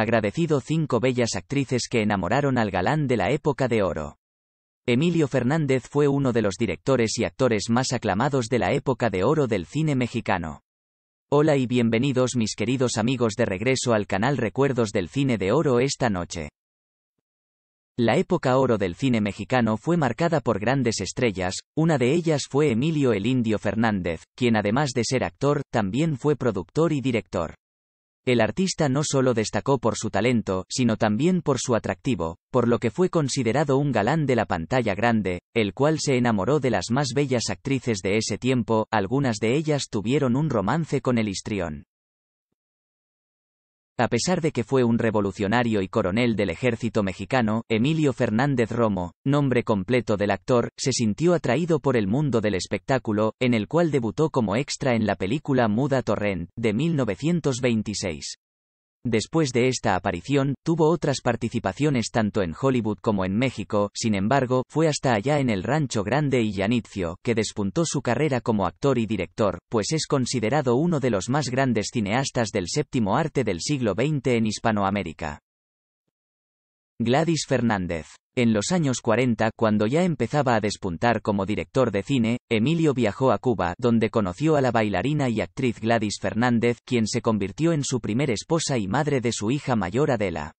agradecido cinco bellas actrices que enamoraron al galán de la época de oro. Emilio Fernández fue uno de los directores y actores más aclamados de la época de oro del cine mexicano. Hola y bienvenidos mis queridos amigos de regreso al canal Recuerdos del Cine de Oro esta noche. La época oro del cine mexicano fue marcada por grandes estrellas, una de ellas fue Emilio el Indio Fernández, quien además de ser actor, también fue productor y director. El artista no solo destacó por su talento, sino también por su atractivo, por lo que fue considerado un galán de la pantalla grande, el cual se enamoró de las más bellas actrices de ese tiempo, algunas de ellas tuvieron un romance con el histrión. A pesar de que fue un revolucionario y coronel del ejército mexicano, Emilio Fernández Romo, nombre completo del actor, se sintió atraído por el mundo del espectáculo, en el cual debutó como extra en la película Muda Torrent, de 1926. Después de esta aparición, tuvo otras participaciones tanto en Hollywood como en México, sin embargo, fue hasta allá en El Rancho Grande y Yanitzio, que despuntó su carrera como actor y director, pues es considerado uno de los más grandes cineastas del séptimo arte del siglo XX en Hispanoamérica. Gladys Fernández. En los años 40, cuando ya empezaba a despuntar como director de cine, Emilio viajó a Cuba, donde conoció a la bailarina y actriz Gladys Fernández, quien se convirtió en su primera esposa y madre de su hija mayor Adela.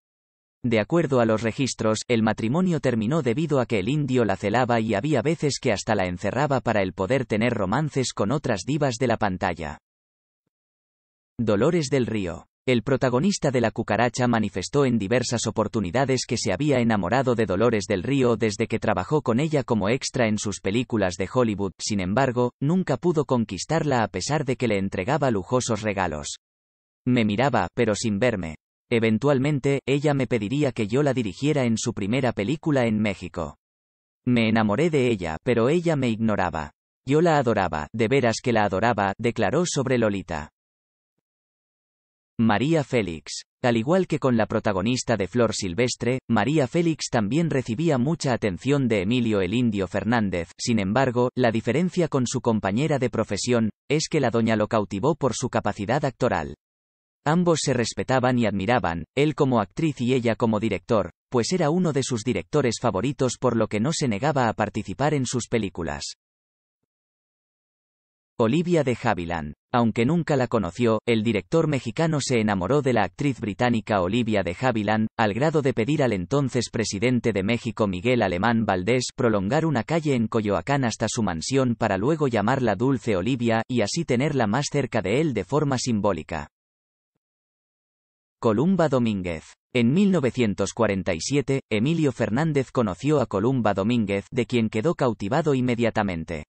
De acuerdo a los registros, el matrimonio terminó debido a que el indio la celaba y había veces que hasta la encerraba para el poder tener romances con otras divas de la pantalla. Dolores del Río. El protagonista de La cucaracha manifestó en diversas oportunidades que se había enamorado de Dolores del Río desde que trabajó con ella como extra en sus películas de Hollywood, sin embargo, nunca pudo conquistarla a pesar de que le entregaba lujosos regalos. Me miraba, pero sin verme. Eventualmente, ella me pediría que yo la dirigiera en su primera película en México. Me enamoré de ella, pero ella me ignoraba. Yo la adoraba, de veras que la adoraba, declaró sobre Lolita. María Félix. Al igual que con la protagonista de Flor Silvestre, María Félix también recibía mucha atención de Emilio el Indio Fernández, sin embargo, la diferencia con su compañera de profesión, es que la doña lo cautivó por su capacidad actoral. Ambos se respetaban y admiraban, él como actriz y ella como director, pues era uno de sus directores favoritos por lo que no se negaba a participar en sus películas. Olivia de Havilland. Aunque nunca la conoció, el director mexicano se enamoró de la actriz británica Olivia de Havilland, al grado de pedir al entonces presidente de México Miguel Alemán Valdés prolongar una calle en Coyoacán hasta su mansión para luego llamarla Dulce Olivia, y así tenerla más cerca de él de forma simbólica. Columba Domínguez. En 1947, Emilio Fernández conoció a Columba Domínguez, de quien quedó cautivado inmediatamente.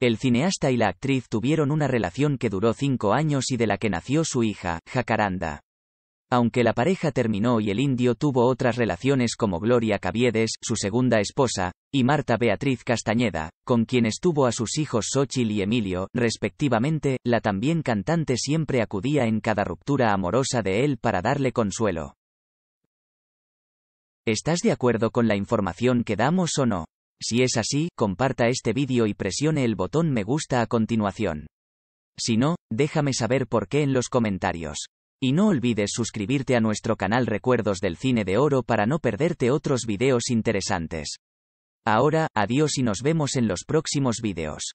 El cineasta y la actriz tuvieron una relación que duró cinco años y de la que nació su hija, Jacaranda. Aunque la pareja terminó y el indio tuvo otras relaciones como Gloria Caviedes, su segunda esposa, y Marta Beatriz Castañeda, con quienes tuvo a sus hijos Xochil y Emilio, respectivamente, la también cantante siempre acudía en cada ruptura amorosa de él para darle consuelo. ¿Estás de acuerdo con la información que damos o no? Si es así, comparta este vídeo y presione el botón me gusta a continuación. Si no, déjame saber por qué en los comentarios. Y no olvides suscribirte a nuestro canal Recuerdos del Cine de Oro para no perderte otros videos interesantes. Ahora, adiós y nos vemos en los próximos videos.